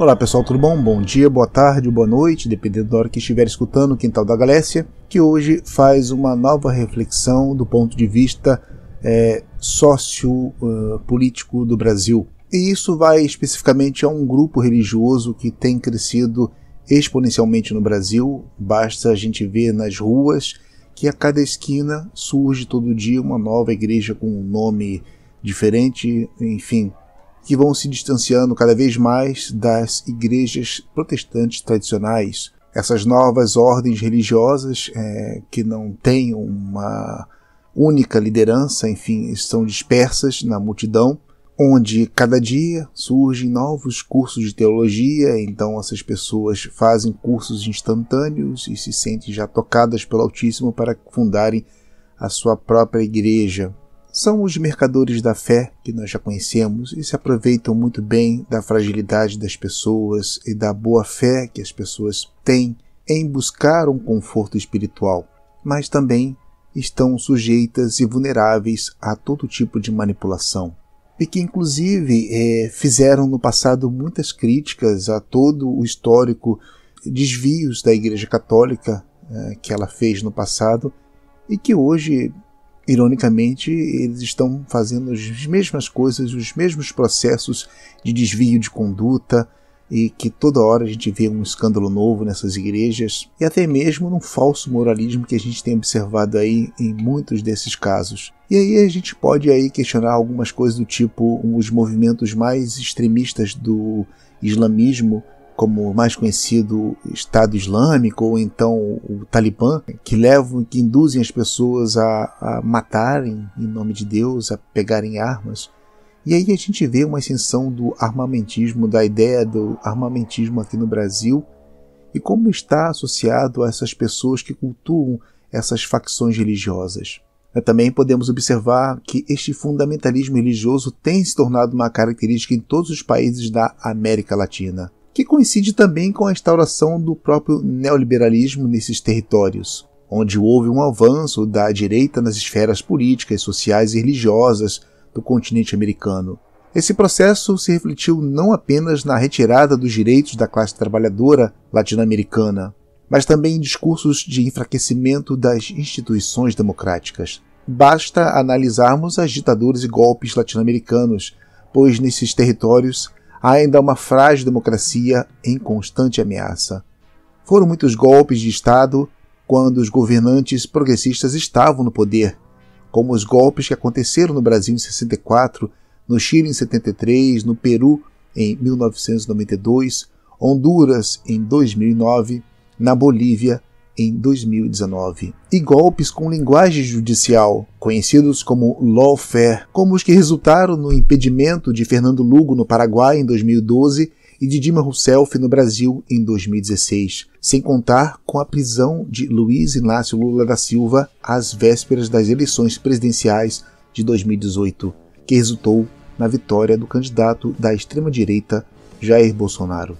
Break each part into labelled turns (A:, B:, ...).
A: Olá pessoal, tudo bom? Bom dia, boa tarde, boa noite, dependendo da hora que estiver escutando o Quintal da Galécia, que hoje faz uma nova reflexão do ponto de vista é, sócio-político uh, do Brasil. E isso vai especificamente a um grupo religioso que tem crescido exponencialmente no Brasil, basta a gente ver nas ruas que a cada esquina surge todo dia uma nova igreja com um nome diferente, enfim, que vão se distanciando cada vez mais das igrejas protestantes tradicionais. Essas novas ordens religiosas é, que não têm uma única liderança, enfim, estão dispersas na multidão, onde cada dia surgem novos cursos de teologia, então essas pessoas fazem cursos instantâneos e se sentem já tocadas pelo Altíssimo para fundarem a sua própria igreja são os mercadores da fé que nós já conhecemos e se aproveitam muito bem da fragilidade das pessoas e da boa fé que as pessoas têm em buscar um conforto espiritual, mas também estão sujeitas e vulneráveis a todo tipo de manipulação. E que, inclusive, é, fizeram no passado muitas críticas a todo o histórico desvios da Igreja Católica é, que ela fez no passado e que hoje ironicamente, eles estão fazendo as mesmas coisas, os mesmos processos de desvio de conduta e que toda hora a gente vê um escândalo novo nessas igrejas e até mesmo num falso moralismo que a gente tem observado aí em muitos desses casos. E aí a gente pode aí questionar algumas coisas do tipo os movimentos mais extremistas do islamismo como o mais conhecido Estado Islâmico ou então o Talibã, que levam, que induzem as pessoas a, a matarem em nome de Deus, a pegarem armas. E aí a gente vê uma ascensão do armamentismo, da ideia do armamentismo aqui no Brasil e como está associado a essas pessoas que cultuam essas facções religiosas. Também podemos observar que este fundamentalismo religioso tem se tornado uma característica em todos os países da América Latina que coincide também com a instauração do próprio neoliberalismo nesses territórios, onde houve um avanço da direita nas esferas políticas, sociais e religiosas do continente americano. Esse processo se refletiu não apenas na retirada dos direitos da classe trabalhadora latino-americana, mas também em discursos de enfraquecimento das instituições democráticas. Basta analisarmos as ditaduras e golpes latino-americanos, pois nesses territórios há ainda uma frágil democracia em constante ameaça. Foram muitos golpes de Estado quando os governantes progressistas estavam no poder, como os golpes que aconteceram no Brasil em 64, no Chile em 73, no Peru em 1992, Honduras em 2009, na Bolívia em 2019, e golpes com linguagem judicial, conhecidos como lawfare, como os que resultaram no impedimento de Fernando Lugo no Paraguai em 2012 e de Dilma Rousseff no Brasil em 2016, sem contar com a prisão de Luiz Inácio Lula da Silva às vésperas das eleições presidenciais de 2018, que resultou na vitória do candidato da extrema-direita Jair Bolsonaro.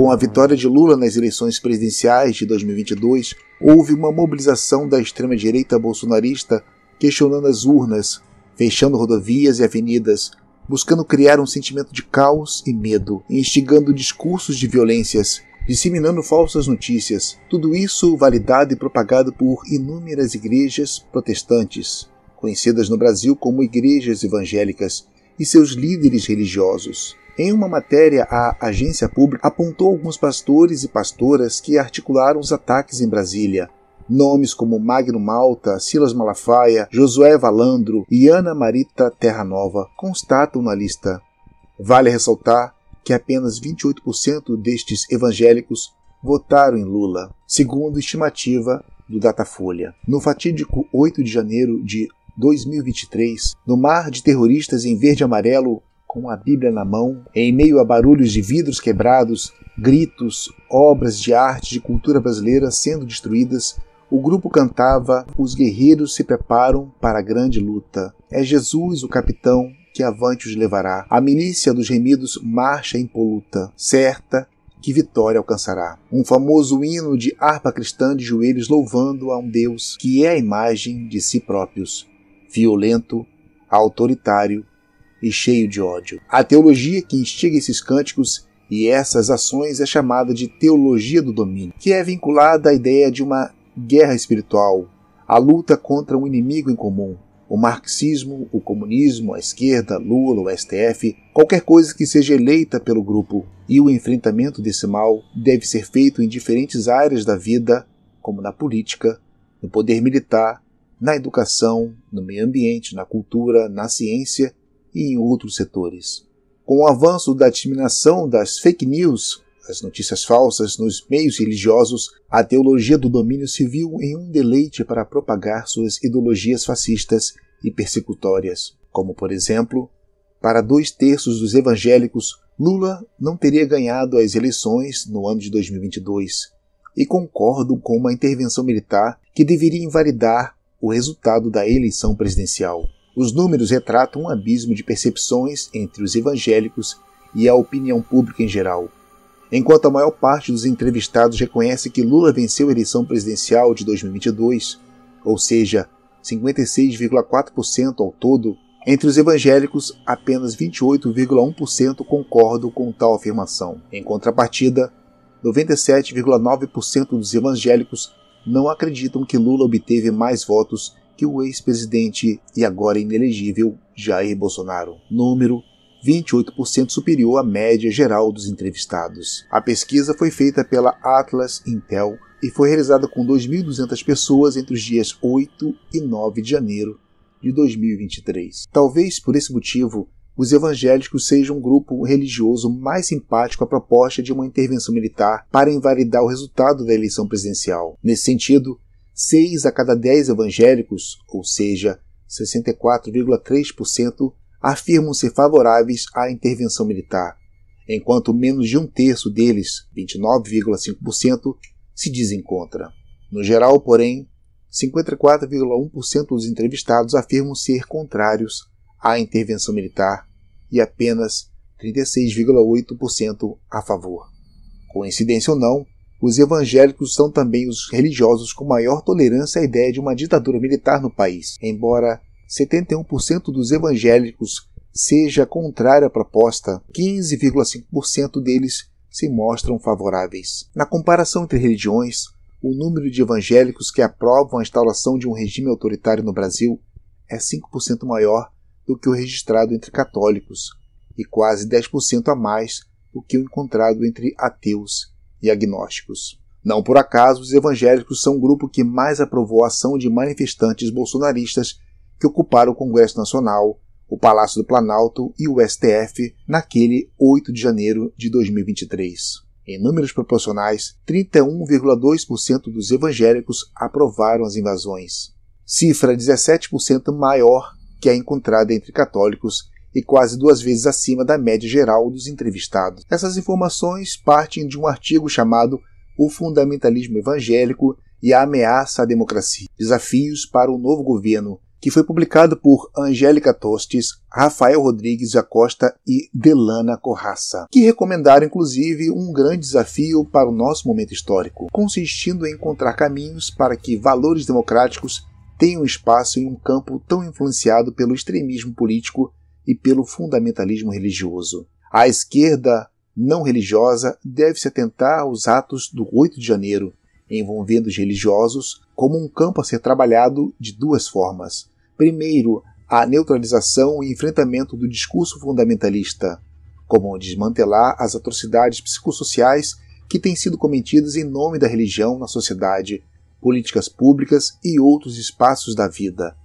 A: Com a vitória de Lula nas eleições presidenciais de 2022, houve uma mobilização da extrema-direita bolsonarista questionando as urnas, fechando rodovias e avenidas, buscando criar um sentimento de caos e medo, instigando discursos de violências, disseminando falsas notícias, tudo isso validado e propagado por inúmeras igrejas protestantes, conhecidas no Brasil como igrejas evangélicas, e seus líderes religiosos. Em uma matéria, a agência pública apontou alguns pastores e pastoras que articularam os ataques em Brasília. Nomes como Magno Malta, Silas Malafaia, Josué Valandro e Ana Marita Terra Nova constatam na lista. Vale ressaltar que apenas 28% destes evangélicos votaram em Lula, segundo estimativa do Datafolha. No fatídico 8 de janeiro de 2023, no mar de terroristas em verde e amarelo, com a Bíblia na mão, em meio a barulhos de vidros quebrados, gritos, obras de arte de cultura brasileira sendo destruídas, o grupo cantava Os guerreiros se preparam para a grande luta. É Jesus o capitão que avante os levará. A milícia dos remidos marcha impoluta, certa que vitória alcançará. Um famoso hino de harpa cristã de joelhos louvando a um Deus que é a imagem de si próprios, violento, autoritário e cheio de ódio. A teologia que instiga esses cânticos e essas ações é chamada de teologia do domínio, que é vinculada à ideia de uma guerra espiritual, a luta contra um inimigo em comum. O marxismo, o comunismo, a esquerda, Lula, o STF, qualquer coisa que seja eleita pelo grupo. E o enfrentamento desse mal deve ser feito em diferentes áreas da vida, como na política, no poder militar, na educação, no meio ambiente, na cultura, na ciência e em outros setores. Com o avanço da disseminação das fake news, as notícias falsas nos meios religiosos, a teologia do domínio se viu em um deleite para propagar suas ideologias fascistas e persecutórias, como, por exemplo, para dois terços dos evangélicos, Lula não teria ganhado as eleições no ano de 2022, e concordo com uma intervenção militar que deveria invalidar o resultado da eleição presidencial. Os números retratam um abismo de percepções entre os evangélicos e a opinião pública em geral. Enquanto a maior parte dos entrevistados reconhece que Lula venceu a eleição presidencial de 2022, ou seja, 56,4% ao todo, entre os evangélicos, apenas 28,1% concordam com tal afirmação. Em contrapartida, 97,9% dos evangélicos não acreditam que Lula obteve mais votos que o ex-presidente e agora inelegível Jair Bolsonaro, número 28% superior à média geral dos entrevistados. A pesquisa foi feita pela Atlas Intel e foi realizada com 2.200 pessoas entre os dias 8 e 9 de janeiro de 2023. Talvez por esse motivo, os evangélicos sejam um grupo religioso mais simpático à proposta de uma intervenção militar para invalidar o resultado da eleição presidencial. Nesse sentido, 6 a cada 10 evangélicos, ou seja, 64,3%, afirmam ser favoráveis à intervenção militar, enquanto menos de um terço deles, 29,5%, se dizem contra. No geral, porém, 54,1% dos entrevistados afirmam ser contrários à intervenção militar e apenas 36,8% a favor. Coincidência ou não, os evangélicos são também os religiosos com maior tolerância à ideia de uma ditadura militar no país, embora 71% dos evangélicos seja contrário à proposta, 15,5% deles se mostram favoráveis. Na comparação entre religiões, o número de evangélicos que aprovam a instalação de um regime autoritário no Brasil é 5% maior do que o registrado entre católicos e quase 10% a mais do que o encontrado entre ateus e agnósticos. Não por acaso, os evangélicos são o grupo que mais aprovou a ação de manifestantes bolsonaristas que ocuparam o Congresso Nacional, o Palácio do Planalto e o STF naquele 8 de janeiro de 2023. Em números proporcionais, 31,2% dos evangélicos aprovaram as invasões, cifra 17% maior que a encontrada entre católicos e quase duas vezes acima da média geral dos entrevistados. Essas informações partem de um artigo chamado O Fundamentalismo Evangélico e a Ameaça à Democracia Desafios para o Novo Governo, que foi publicado por Angélica Tostes, Rafael Rodrigues da Costa e Delana Corraça, que recomendaram inclusive um grande desafio para o nosso momento histórico, consistindo em encontrar caminhos para que valores democráticos tenham espaço em um campo tão influenciado pelo extremismo político e pelo fundamentalismo religioso. A esquerda não religiosa deve se atentar aos atos do 8 de janeiro, envolvendo os religiosos como um campo a ser trabalhado de duas formas. Primeiro, a neutralização e enfrentamento do discurso fundamentalista, como desmantelar as atrocidades psicossociais que têm sido cometidas em nome da religião na sociedade, políticas públicas e outros espaços da vida.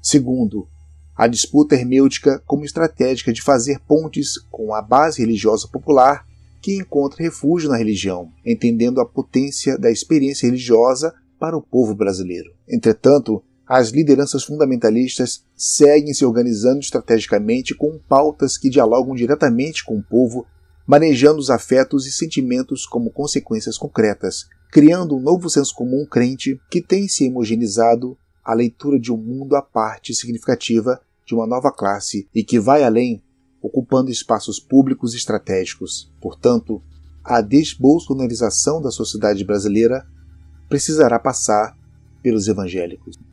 A: Segundo, a disputa hermêutica como estratégica de fazer pontes com a base religiosa popular que encontra refúgio na religião, entendendo a potência da experiência religiosa para o povo brasileiro. Entretanto, as lideranças fundamentalistas seguem se organizando estrategicamente com pautas que dialogam diretamente com o povo, manejando os afetos e sentimentos como consequências concretas, criando um novo senso comum crente que tem se homogeneizado a leitura de um mundo à parte significativa de uma nova classe e que vai além, ocupando espaços públicos estratégicos. Portanto, a desbolsonarização da sociedade brasileira precisará passar pelos evangélicos.